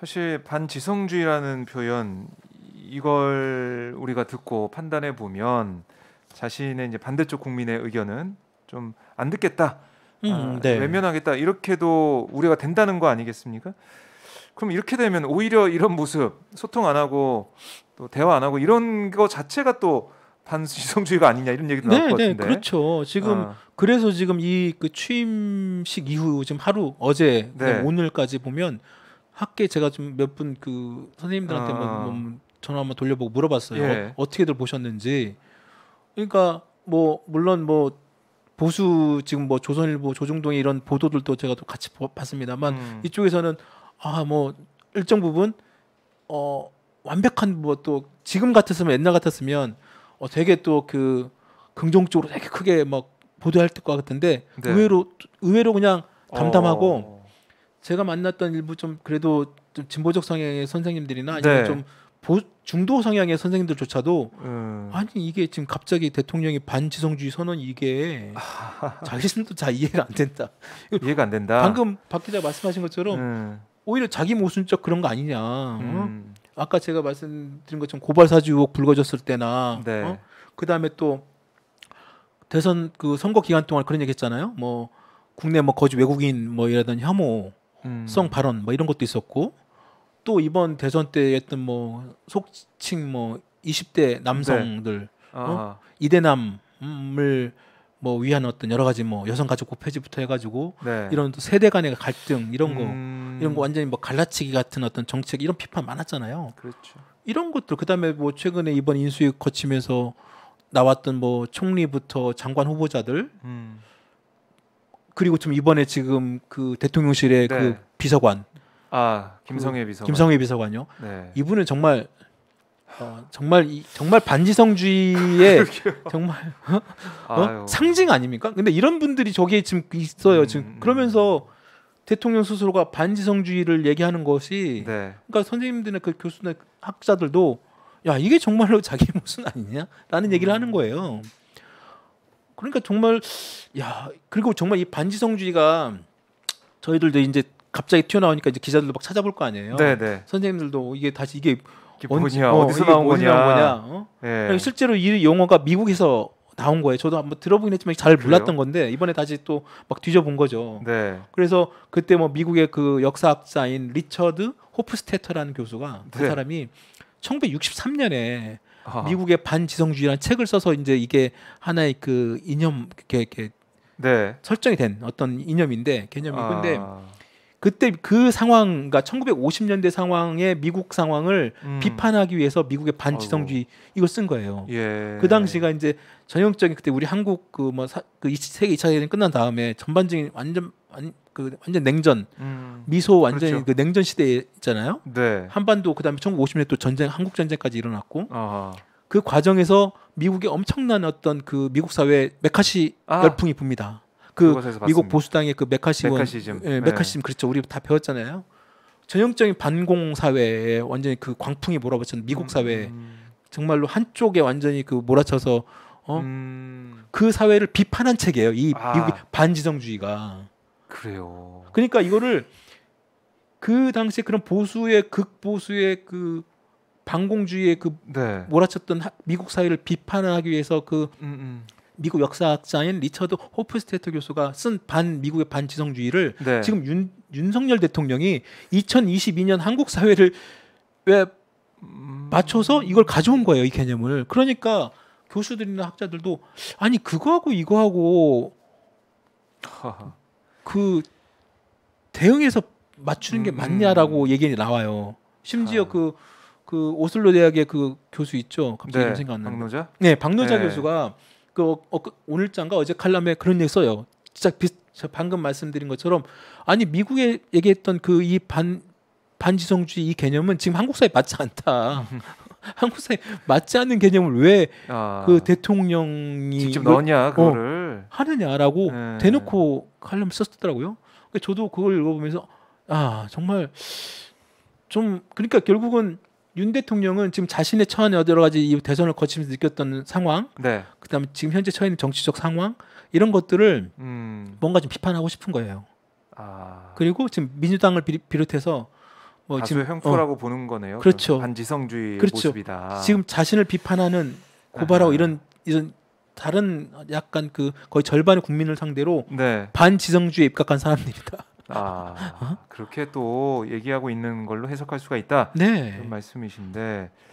사실 반지성주의라는 표현 이걸 우리가 듣고 판단해 보면 자신의 이제 반대쪽 국민의 의견은 좀 안 듣겠다, 음, 아, 네. 외면하겠다 이렇게도 우려가 된다는 거 아니겠습니까? 그럼 이렇게 되면 오히려 이런 모습 소통 안 하고 또 대화 안 하고 이런 거 자체가 또 반지성주의가 아니냐 이런 얘기도 나올 네, 것 네, 같은데. 그렇죠. 지금 아. 그래서 지금 이 그 취임식 이후 지금 하루 어제 네. 오늘까지 보면 학계 제가 좀 몇 분 그 선생님들한테 아. 뭐 전화 한번 돌려보고 물어봤어요. 예. 어, 떻게들 보셨는지. 그러니까 뭐 물론 뭐 보수 지금 뭐 조선일보 조중동의 이런 보도들도 제가 또 같이 봤습니다만 음. 이쪽에서는 아 뭐 일정 부분 어 완벽한 뭐 또 지금 같았으면 옛날 같았으면 어 되게 또 그 긍정적으로 되게 크게 막 보도할 것 같은데 네. 의외로 의외로 그냥 어. 담담하고 어. 제가 만났던 일부 좀 그래도 좀 진보적 성향의 선생님들이나 아니면 네. 좀 보, 중도 성향의 선생님들조차도 음. 아니 이게 지금 갑자기 대통령이 반지성주의 선언 이게 아. 자신도잘 이해가 안 된다. 이해가 안 된다. 방금 박 기자 말씀하신 것처럼 음. 오히려 자기 모순적 그런 거 아니냐. 어? 음. 어? 아까 제가 말씀드린 것처럼 고발 사주 의혹 불거졌을 때나 네. 어? 그 다음에 또 대선 그 선거 기간 동안 그런 얘기했잖아요. 뭐 국내 뭐 거주 외국인 뭐이라던 혐오 음. 성 발언 뭐 이런 것도 있었고 또 이번 대선 때 했던 뭐 속칭 뭐 20대 남성들 네. 어? 이대남을 뭐 위한 어떤 여러 가지 뭐 여성 가족부 폐지부터 해가지고 네. 이런 세대 간의 갈등 이런 거 음... 이런 거 완전히 뭐 갈라치기 같은 어떤 정책 이런 비판 많았잖아요. 그렇죠. 이런 것들 그다음에 뭐 최근에 이번 인수위 거치면서 나왔던 뭐 총리부터 장관 후보자들 음. 그리고 좀 이번에 지금 그 대통령실의 그 네. 그 비서관 아김성혜 비서관 김성애 비서관요. 네. 이분은 정말 어, 정말 이, 정말 반지성주의의 정말 어? 어? 상징 아닙니까? 근데 이런 분들이 저기에 지금 있어요. 지금 음, 음, 음. 그러면서 대통령 스스로가 반지성주의를 얘기하는 것이 네. 그러니까 선생님들의그 교수나 그 학자들도 야 이게 정말로 자기 모순 아니냐? 라는 얘기를 음. 하는 거예요. 그러니까 정말 야 그리고 정말 이 반지성주의가 저희들도 이제 갑자기 튀어나오니까 이제 기자들도 막 찾아볼 거 아니에요. 네네. 네. 선생님들도 이게 다시 이게 뭐냐 어, 디서 나온 거냐. 거냐 어? 네. 실제로 이 용어가 미국에서 나온 거예요. 저도 한번 들어보긴 했지만 잘 몰랐던 그래요? 건데 이번에 다시 또 막 뒤져본 거죠. 네. 그래서 그때 뭐 미국의 그 역사학자인 리처드 호프스테터라는 교수가 그 네. 그 사람이 1963년에 아하. 미국의 반지성주의라는 책을 써서 이제 이게 하나의 그 이념 이렇게, 이렇게 네. 설정이 된 어떤 이념인데 개념이 근데 아. 그때 그 상황, 그니까 1950년대 상황의 미국 상황을 음. 비판하기 위해서 미국의 반지성주의 이걸쓴 거예요. 예. 그 당시가 이제 전형적인 그때 우리 한국 그뭐 그, 뭐 그 세계 2차 대전 끝난 다음에 전반적인 완전 완, 그 완전 냉전 음. 미소 완전히 그렇죠. 그 냉전 시대에 있잖아요. 네. 한반도 그다음에 1950년 또 전쟁 한국 전쟁까지 일어났고 아하. 그 과정에서 미국의 엄청난 어떤 그 미국 사회 메카시 아. 열풍이 붑니다. 그 미국 보수당의 그 메카시원 메카시즘 예, 네. 메카시즘 네. 그렇죠. 우리 다 배웠잖아요. 전형적인 반공 사회에 완전히 그 광풍이 몰아붙은 미국 사회 음. 정말로 한쪽에 완전히 그 몰아쳐서 어? 음. 그 사회를 비판한 책이에요. 이 아. 미국 반지성주의가. 그래요. 그러니까 이거를 그 당시에 그런 보수의 극보수의 그 반공주의의 그 네. 몰아쳤던 미국 사회를 비판하기 위해서 그 음, 음. 미국 역사학자인 리처드 호프스테터 교수가 쓴 반 미국의 반지성주의를 네. 지금 윤, 윤석열 대통령이 2022년 한국 사회를 왜 맞춰서 이걸 가져온 거예요 이 개념을 그러니까 교수들이나 학자들도 아니 그거하고 이거하고 하하. 그 대응해서 맞추는 게 음. 맞냐라고 얘기가 나와요. 심지어 아. 그, 그 오슬로 대학의 그 교수 있죠. 갑자기 네, 생각 나요. 박노자? 네, 박노자 네. 교수가 그 어, 어 그 오늘장과 어제 칼럼에 그런 얘기 써요. 진짜 비, 방금 말씀드린 것처럼 아니 미국에 얘기했던 그 이 반 반지성주의 이 개념은 지금 한국 사회에 맞지 않다. 한국 사회에 맞지 않는 개념을 왜그 아. 그 대통령이 직접 넣냐 어, 그거를 하느냐라고 네. 대놓고 칼럼 썼더라고요. 그러니까 저도 그걸 읽어보면서 아 정말 좀 그러니까 결국은 윤 대통령은 지금 자신의 처한 여러 가지 이 대선을 거치면서 느꼈던 상황, 네. 그다음에 지금 현재 처해 있는 정치적 상황 이런 것들을 음. 뭔가 좀 비판하고 싶은 거예요. 아. 그리고 지금 민주당을 비롯해서 뭐 지금 형포라고 어. 보는 거네요. 그렇죠. 반지성주의 그렇죠. 모습이다. 지금 자신을 비판하는 고발하고 아. 이런 이런 다른 약간 그 거의 절반의 국민을 상대로 네. 반지성주의에 입각한 사람들이다. 아 어? 그렇게 또 얘기하고 있는 걸로 해석할 수가 있다. 네. 그런 말씀이신데